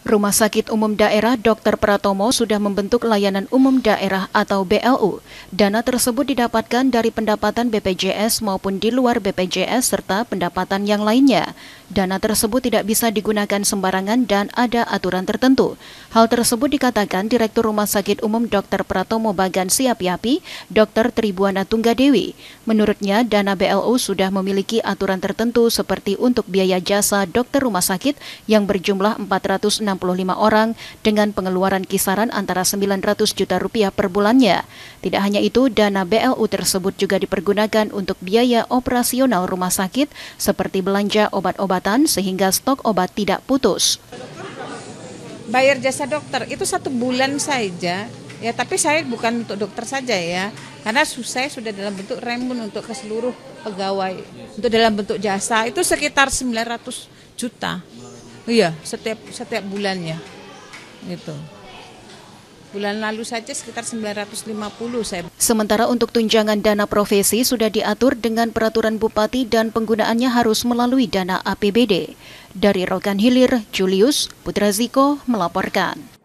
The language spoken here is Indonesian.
Rumah Sakit Umum Daerah Dr. Pratomo sudah membentuk layanan umum daerah atau BLU. Dana tersebut didapatkan dari pendapatan BPJS maupun di luar BPJS serta pendapatan yang lainnya. Dana tersebut tidak bisa digunakan sembarangan dan ada aturan tertentu. Hal tersebut dikatakan Direktur Rumah Sakit Umum Dr. Pratomo Bagan Siapiapi, Dr. Tribuana Tunggadewi. Menurutnya, dana BLU sudah memiliki aturan tertentu seperti untuk biaya jasa dokter rumah sakit yang berjumlah 460 65 orang dengan pengeluaran kisaran antara 900 juta rupiah per bulannya. Tidak hanya itu, dana BLU tersebut juga dipergunakan untuk biaya operasional rumah sakit seperti belanja obat-obatan sehingga stok obat tidak putus. Bayar jasa dokter itu satu bulan saja, ya tapi saya bukan untuk dokter saja ya, karena saya sudah dalam bentuk remun untuk ke pegawai, untuk dalam bentuk jasa itu sekitar 900 juta. Iya, setiap setiap bulannya. Gitu. Bulan lalu saja sekitar 950 saya. Sementara untuk tunjangan dana profesi sudah diatur dengan peraturan bupati dan penggunaannya harus melalui dana APBD. Dari Rokan Hilir, Julius Putra Ziko melaporkan.